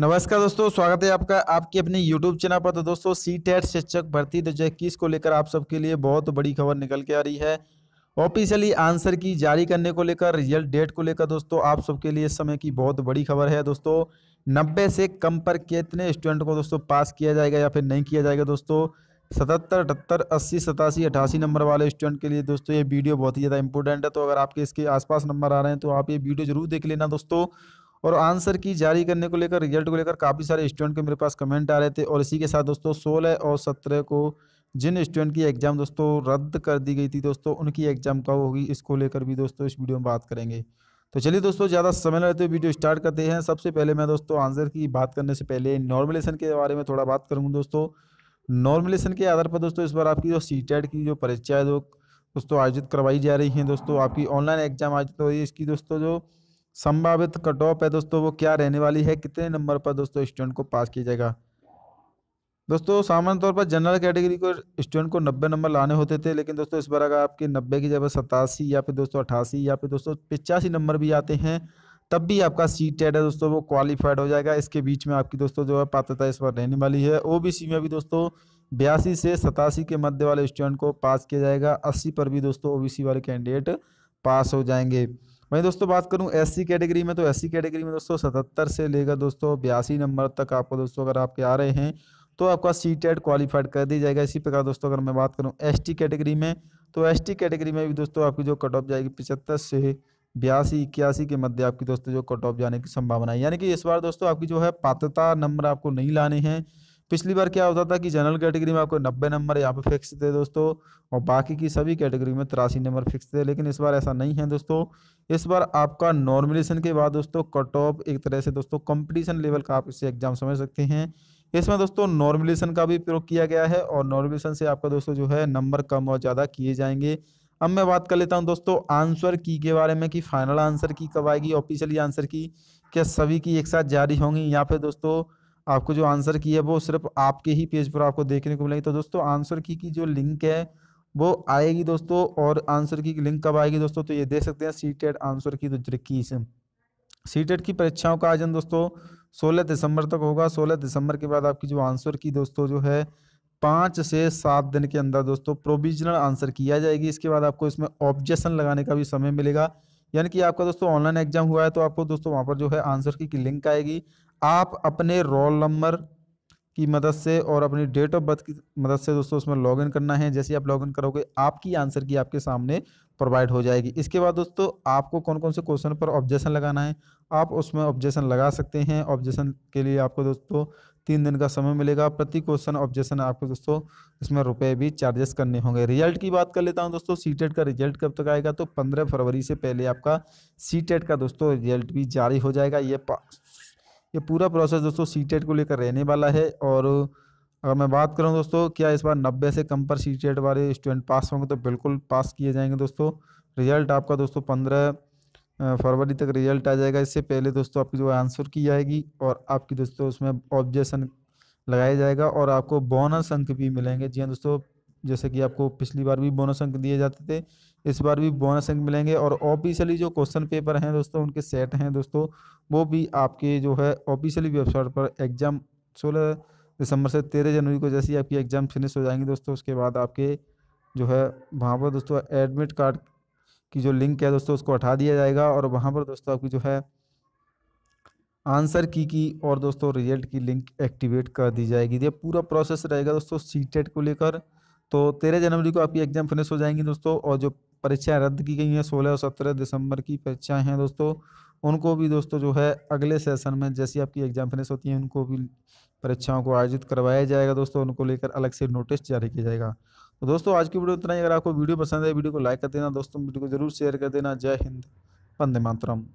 नमस्कार दोस्तों स्वागत है आपका आपके अपने यूट्यूब चैनल पर तो दोस्तों सी टेट e शिक्षक भर्ती दो हज़ार को लेकर आप सबके लिए बहुत बड़ी खबर निकल के आ रही है ऑफिशियली आंसर की जारी करने को लेकर रिजल्ट डेट को लेकर दोस्तों आप सबके लिए इस समय की बहुत बड़ी खबर है दोस्तों नब्बे से कम पर कितने स्टूडेंट को दोस्तों पास किया जाएगा या फिर नहीं किया जाएगा दोस्तों सतहत्तर अठहत्तर अस्सी सतासी अठासी नंबर वाले स्टूडेंट के लिए दोस्तों ये वीडियो बहुत ही ज़्यादा इंपॉर्टेंट है तो अगर आपके इसके आसपास नंबर आ रहे हैं तो आप ये वीडियो जरूर देख लेना दोस्तों और आंसर की जारी करने को लेकर रिजल्ट को लेकर काफ़ी सारे स्टूडेंट के मेरे पास कमेंट आ रहे थे और इसी के साथ दोस्तों सोलह और सत्रह को जिन स्टूडेंट की एग्ज़ाम दोस्तों रद्द कर दी गई थी दोस्तों उनकी एग्ज़ाम कब होगी इसको लेकर भी दोस्तों इस वीडियो में बात करेंगे तो चलिए दोस्तों ज़्यादा समय लेते हुए वीडियो स्टार्ट करते हैं सबसे पहले मैं दोस्तों आंसर की बात करने से पहले नॉर्मलेशन के बारे में थोड़ा बात करूँगा दोस्तों नॉर्मलेशन के आधार पर दोस्तों इस बार आपकी जो सी की जो परीक्षा है दोस्तों आयोजित करवाई जा रही है दोस्तों आपकी ऑनलाइन एग्जाम आयोजित हो रही है इसकी दोस्तों जो संभावित कट ऑफ है दोस्तों वो क्या रहने वाली है कितने नंबर पर दोस्तों स्टूडेंट को पास किया जाएगा दोस्तों सामान्य तौर पर जनरल कैटेगरी को स्टूडेंट को नब्बे नंबर लाने होते थे लेकिन दोस्तों इस बार अगर आपके नब्बे की जगह सतासी या फिर दोस्तों अठासी या फिर दोस्तों पिचासी नंबर भी आते हैं तब भी आपका सी टेड है दोस्तों वो क्वालिफाइड हो जाएगा इसके बीच में आपकी दोस्तों जो है पात्रता इस बार रहने वाली है सी में भी दोस्तों बयासी से सतासी के मध्य वाले स्टूडेंट को पास किया जाएगा अस्सी पर भी दोस्तों सी वाले कैंडिडेट पास हो जाएंगे वहीं दोस्तों बात करूं एससी कैटेगरी में तो एससी कैटेगरी में दोस्तों सतहत्तर से लेकर दोस्तों बयासी नंबर तक आपको दोस्तों अगर आपके आ रहे हैं तो आपका सी टेट क्वालिफाइड कर दिया जाएगा इसी प्रकार दोस्तों अगर मैं बात करूँ एस कैटेगरी में तो एस कैटेगरी में भी दोस्तों आपकी जो कट ऑफ जाएगी पिछहत्तर से बयासी इक्यासी के मध्य आपकी दोस्तों जो कट ऑफ जाने की संभावना है यानी कि इस बार दोस्तों आपकी जो है पात्रता नंबर आपको नहीं लाने हैं पिछली बार क्या होता था कि जनरल कैटेगरी में आपको नब्बे नंबर यहाँ पे फिक्स थे दोस्तों और बाकी की सभी कैटेगरी में तिरासी नंबर फिक्स थे लेकिन इस बार ऐसा नहीं है दोस्तों इस बार आपका नॉर्मलेशन के बाद दोस्तों कट ऑफ एक तरह से दोस्तों कंपटीशन लेवल का आप इसे एग्जाम समझ सकते हैं इसमें दोस्तों नॉर्मलेशन का भी प्रयोग किया गया है और नॉर्मलेशन से आपका दोस्तों जो है नंबर कम और ज़्यादा किए जाएंगे अब मैं बात कर लेता हूँ दोस्तों आंसर की के बारे में कि फाइनल आंसर की कब आएगी ऑफिशियली आंसर की क्या सभी की एक साथ जारी होंगी यहाँ फिर दोस्तों आपको जो आंसर की है वो सिर्फ आपके ही पेज पर आपको देखने को मिलेगी तो दोस्तों आंसर की की जो लिंक है वो आएगी दोस्तों और आंसर की लिंक कब आएगी दोस्तों तो ये देख सकते हैं सी आंसर की दो तो इक्कीस सी की परीक्षाओं का आयोजन दोस्तों सोलह दिसंबर तक होगा सोलह दिसंबर के बाद आपकी जो आंसर की दोस्तों जो है पाँच से सात दिन के अंदर दोस्तों प्रोविजनल आंसर किया जाएगी इसके बाद आपको इसमें ऑब्जेक्शन लगाने का भी समय मिलेगा यानी कि आपका दोस्तों ऑनलाइन एग्जाम हुआ है तो आपको दोस्तों वहां पर जो है आंसर की, की लिंक आएगी आप अपने रोल नंबर की मदद से और अपनी डेट ऑफ बर्थ की मदद से दोस्तों उसमें लॉगिन करना है जैसे आप लॉगिन करोगे आपकी आंसर की आपके सामने प्रोवाइड हो जाएगी इसके बाद दोस्तों आपको कौन कौन से क्वेश्चन पर ऑब्जेक्शन लगाना है आप उसमें ऑब्जेक्शन लगा सकते हैं ऑब्जेक्शन के लिए आपको दोस्तों तीन दिन का समय मिलेगा प्रति क्वेश्चन ऑब्जेक्शन आपको दोस्तों इसमें रुपए भी चार्जेस करने होंगे रिजल्ट की बात कर लेता हूं दोस्तों सी का रिजल्ट कब तक आएगा तो पंद्रह फरवरी से पहले आपका सी का दोस्तों रिजल्ट भी जारी हो जाएगा ये ये पूरा प्रोसेस दोस्तों सी e को लेकर रहने वाला है और अगर मैं बात करूं दोस्तों क्या इस बार 90 से कम पर सी e वाले स्टूडेंट पास होंगे तो बिल्कुल पास किए जाएंगे दोस्तों रिजल्ट आपका दोस्तों पंद्रह फरवरी तक रिजल्ट आ जाएगा इससे पहले दोस्तों आपकी जो आंसर की जाएगी और आपकी दोस्तों उसमें ऑब्जेक्शन लगाया जाएगा और आपको बोनस अंक भी मिलेंगे जी हाँ दोस्तों जैसे कि आपको पिछली बार भी बोनस अंक दिए जाते थे इस बार भी बोनस अंक मिलेंगे और ऑफिशियली जो क्वेश्चन पेपर हैं दोस्तों उनके सेट हैं दोस्तों वो भी आपके जो है ऑफिशियली वेबसाइट पर एग्ज़ाम सोलह दिसंबर से तेरह जनवरी को जैसे ही आपकी एग्ज़ाम फिनिश हो जाएंगे दोस्तों उसके बाद आपके जो है वहाँ पर दोस्तों एडमिट कार्ड की जो लिंक है दोस्तों उसको हटा दिया जाएगा और वहाँ पर दोस्तों आपकी जो है आंसर की की और दोस्तों रिजल्ट की लिंक एक्टिवेट कर दी जाएगी ये पूरा प्रोसेस रहेगा दोस्तों सीटेट e को लेकर तो तेरह जनवरी को आपकी एग्जाम फिनिश हो जाएंगी दोस्तों और जो परीक्षाएं रद्द की गई हैं सोलह और सत्रह दिसंबर की परीक्षाएं हैं दोस्तों उनको भी दोस्तों जो है अगले सेशन में जैसी आपकी एग्जाम फिनिश होती है उनको भी परीक्षाओं को आयोजित करवाया जाएगा दोस्तों उनको लेकर अलग से नोटिस जारी किया जाएगा तो दोस्तों आज की वीडियो इतना ही अगर आपको वीडियो पसंद है वीडियो को लाइक कर देना दोस्तों वीडियो को जरूर शेयर कर देना जय हिंद वंदे मातरम